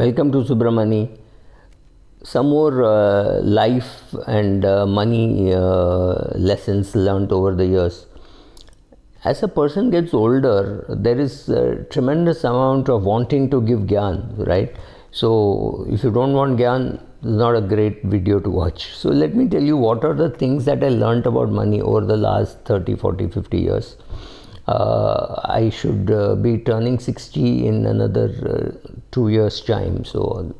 Welcome to Subramani. Some more uh, life and uh, money uh, lessons learnt over the years. As a person gets older, there is a tremendous amount of wanting to give gyan, right? So, if you don't want gyan, it's not a great video to watch. So, let me tell you what are the things that I learnt about money over the last 30, 40, 50 years. Uh, I should uh, be turning 60 in another uh, two years time so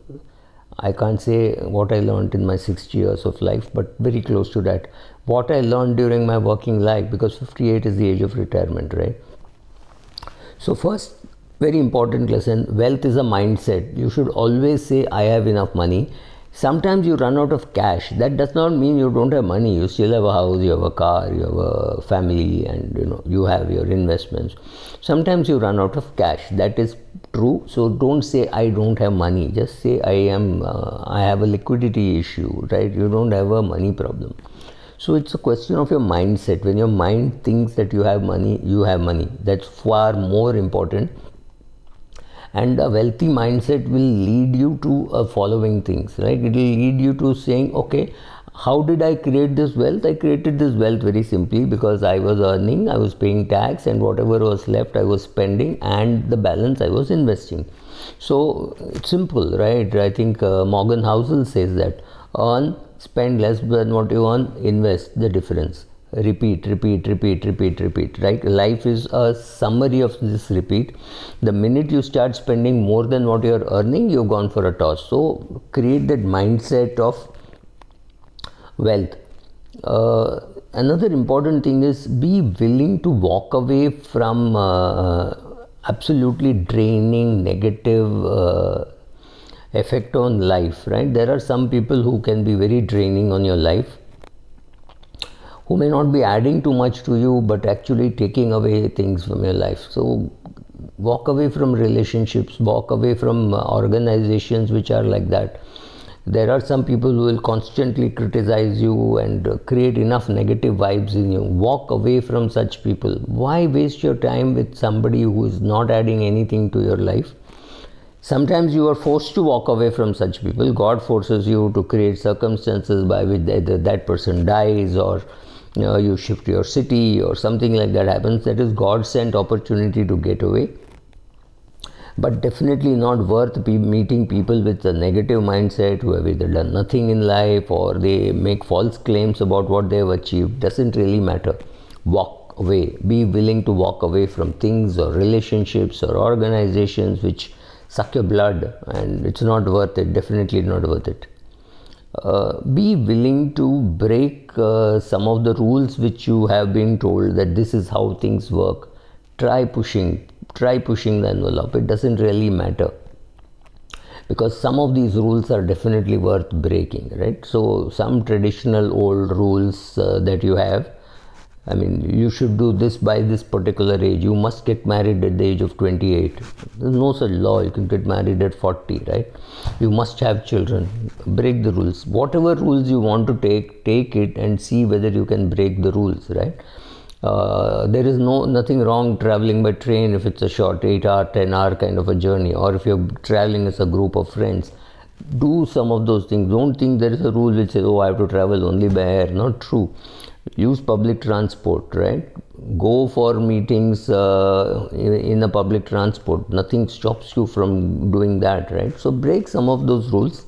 I can't say what I learned in my 60 years of life, but very close to that. What I learned during my working life, because 58 is the age of retirement, right? So, first, very important lesson wealth is a mindset. You should always say, I have enough money sometimes you run out of cash that does not mean you don't have money you still have a house you have a car you have a family and you know you have your investments sometimes you run out of cash that is true so don't say i don't have money just say i am uh, i have a liquidity issue right you don't have a money problem so it's a question of your mindset when your mind thinks that you have money you have money that's far more important and a wealthy mindset will lead you to uh, following things right it will lead you to saying okay how did I create this wealth? I created this wealth very simply because I was earning, I was paying tax, and whatever was left, I was spending, and the balance I was investing. So it's simple, right? I think uh, Morgan Housel says that earn, spend less than what you earn, invest the difference repeat repeat repeat repeat repeat right life is a summary of this repeat the minute you start spending more than what you're earning you've gone for a toss so create that mindset of wealth uh, another important thing is be willing to walk away from uh, absolutely draining negative uh, effect on life right there are some people who can be very draining on your life who may not be adding too much to you but actually taking away things from your life. So walk away from relationships, walk away from uh, organizations which are like that. There are some people who will constantly criticize you and uh, create enough negative vibes in you. Walk away from such people. Why waste your time with somebody who is not adding anything to your life? Sometimes you are forced to walk away from such people. God forces you to create circumstances by which either that person dies or you, you shift your city or something like that happens. That is God sent opportunity to get away. But definitely not worth pe- meeting people with a negative mindset who have either done nothing in life or they make false claims about what they have achieved. Doesn't really matter. Walk away. Be willing to walk away from things or relationships or organizations which suck your blood and it's not worth it. Definitely not worth it uh, be willing to break uh, some of the rules which you have been told that this is how things work try pushing try pushing the envelope it doesn't really matter because some of these rules are definitely worth breaking right so some traditional old rules uh, that you have I mean, you should do this by this particular age. You must get married at the age of 28. There's no such law. You can get married at 40, right? You must have children. Break the rules. Whatever rules you want to take, take it and see whether you can break the rules, right? Uh, there is no nothing wrong traveling by train if it's a short 8 hour 10 hour kind of a journey or if you're traveling as a group of friends do some of those things don't think there is a rule which says oh i have to travel only by air not true use public transport right go for meetings uh, in the public transport nothing stops you from doing that right so break some of those rules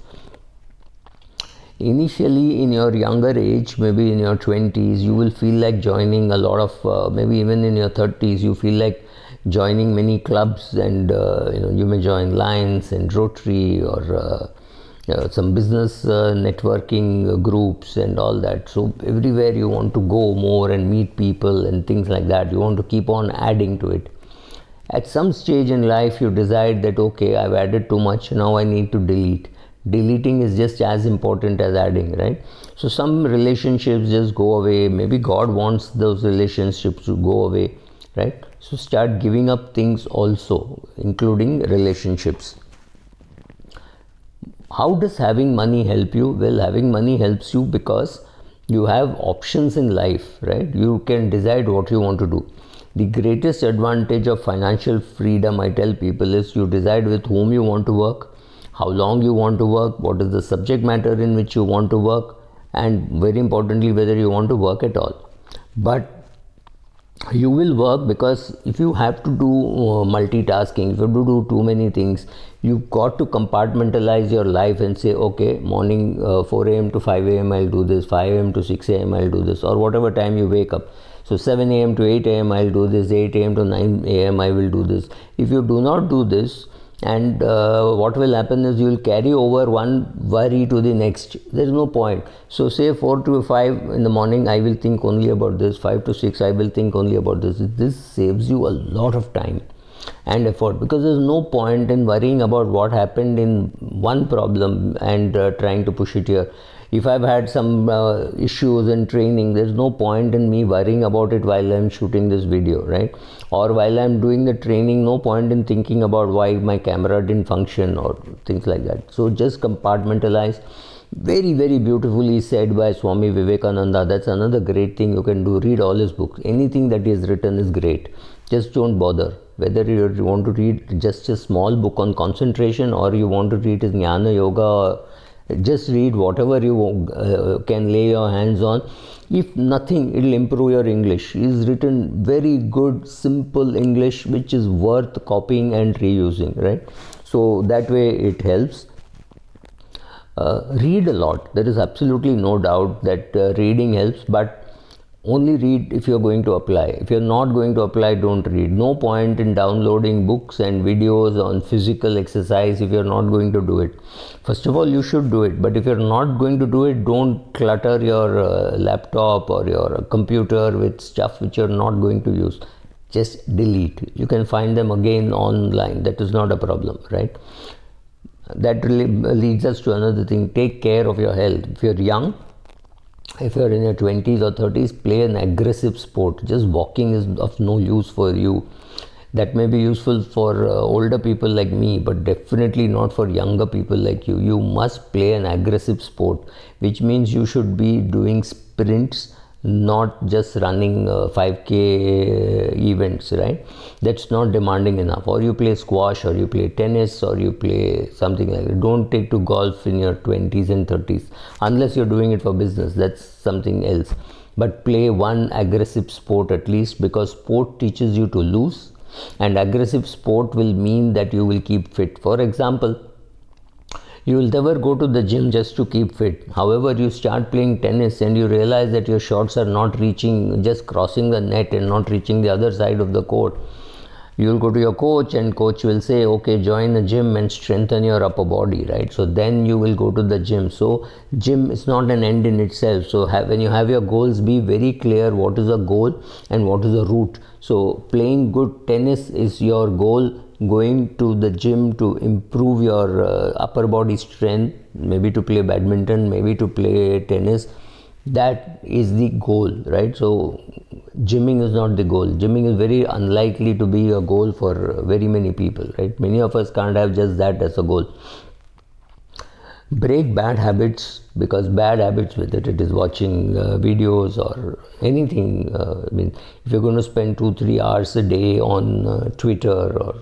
initially in your younger age maybe in your 20s you will feel like joining a lot of uh, maybe even in your 30s you feel like joining many clubs and uh, you know you may join lions and rotary or uh, some business uh, networking uh, groups and all that. So everywhere you want to go more and meet people and things like that. You want to keep on adding to it. At some stage in life, you decide that okay, I've added too much. Now I need to delete deleting is just as important as adding right so some relationships just go away maybe god wants those relationships to go away right so start giving up things also including relationships how does having money help you? Well, having money helps you because you have options in life, right? You can decide what you want to do. The greatest advantage of financial freedom, I tell people, is you decide with whom you want to work, how long you want to work, what is the subject matter in which you want to work, and very importantly, whether you want to work at all. But you will work because if you have to do uh, multitasking, if you do too many things, you've got to compartmentalize your life and say, okay, morning uh, 4 a.m. to 5 a.m. I'll do this, 5 a.m. to 6 a.m. I'll do this, or whatever time you wake up. So 7 a.m. to 8 a.m. I'll do this, 8 a.m. to 9 a.m. I will do this. If you do not do this, and uh, what will happen is you will carry over one worry to the next there is no point so say 4 to 5 in the morning i will think only about this 5 to 6 i will think only about this this saves you a lot of time and effort because there's no point in worrying about what happened in one problem and uh, trying to push it here if I've had some uh, issues in training, there's no point in me worrying about it while I'm shooting this video, right? Or while I'm doing the training, no point in thinking about why my camera didn't function or things like that. So just compartmentalize. Very, very beautifully said by Swami Vivekananda. That's another great thing you can do. Read all his books. Anything that he has written is great. Just don't bother whether you want to read just a small book on concentration or you want to read his Jnana Yoga just read whatever you uh, can lay your hands on if nothing it'll improve your english is written very good simple english which is worth copying and reusing right so that way it helps uh, read a lot there is absolutely no doubt that uh, reading helps but only read if you're going to apply if you're not going to apply don't read no point in downloading books and videos on physical exercise if you're not going to do it first of all you should do it but if you're not going to do it don't clutter your uh, laptop or your computer with stuff which you're not going to use just delete you can find them again online that is not a problem right that really leads us to another thing take care of your health if you're young if you are in your 20s or 30s, play an aggressive sport. Just walking is of no use for you. That may be useful for uh, older people like me, but definitely not for younger people like you. You must play an aggressive sport, which means you should be doing sprints not just running uh, 5k events right that's not demanding enough or you play squash or you play tennis or you play something like that don't take to golf in your 20s and 30s unless you're doing it for business that's something else but play one aggressive sport at least because sport teaches you to lose and aggressive sport will mean that you will keep fit for example you will never go to the gym just to keep fit. However, you start playing tennis and you realize that your shots are not reaching, just crossing the net and not reaching the other side of the court you'll go to your coach and coach will say okay join a gym and strengthen your upper body right so then you will go to the gym so gym is not an end in itself so have, when you have your goals be very clear what is the goal and what is the route so playing good tennis is your goal going to the gym to improve your uh, upper body strength maybe to play badminton maybe to play tennis that is the goal right so gymming is not the goal. Gymming is very unlikely to be a goal for very many people, right? Many of us can't have just that as a goal. Break bad habits because bad habits, whether it is watching uh, videos or anything, uh, I mean, if you're going to spend two, three hours a day on uh, Twitter or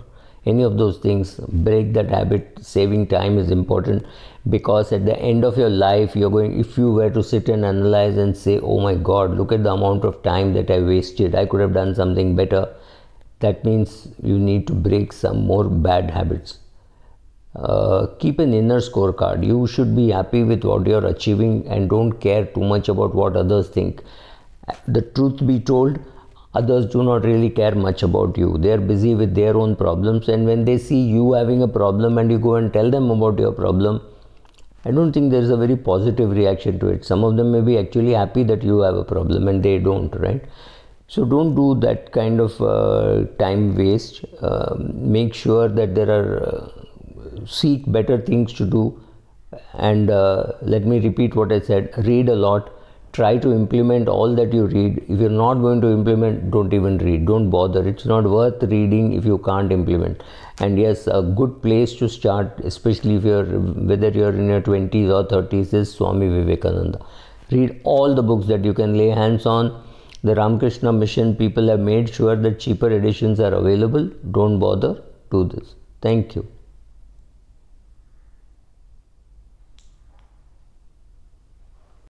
any of those things, break that habit. Saving time is important because at the end of your life you're going if you were to sit and analyze and say oh my god look at the amount of time that i wasted i could have done something better that means you need to break some more bad habits uh, keep an inner scorecard you should be happy with what you're achieving and don't care too much about what others think the truth be told others do not really care much about you. They are busy with their own problems, and when they see you having a problem and you go and tell them about your problem, I don't think there is a very positive reaction to it. Some of them may be actually happy that you have a problem and they don't, right? So don't do that kind of uh, time waste. Uh, make sure that there are uh, seek better things to do. And uh, let me repeat what I said: read a lot, try to implement all that you read. If you're not going to implement, don't even read. Don't bother. It's not worth reading if you can't implement. And yes, a good place to start, especially if you're whether you're in your 20s or 30s, is Swami Vivekananda. Read all the books that you can lay hands on. The Ramakrishna Mission people have made sure that cheaper editions are available. Don't bother. Do this. Thank you.